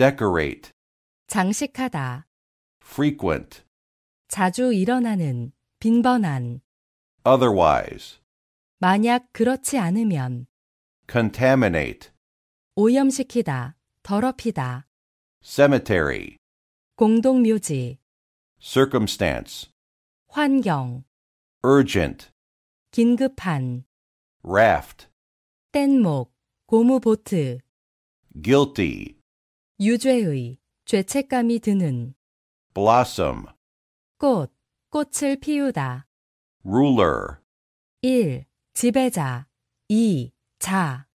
decorate, 장식하다, frequent, 자주 일어나는, 빈번한, otherwise, 만약 그렇지 않으면, contaminate, 오염시키다, 더럽히다, cemetery, 공동묘지, circumstance, 환경, urgent, 긴급한, raft, 뗏목, 고무보트, guilty, 유죄의 죄책감이 드는 blossom 꽃 꽃을 피우다 ruler 1. 지배자 2. 자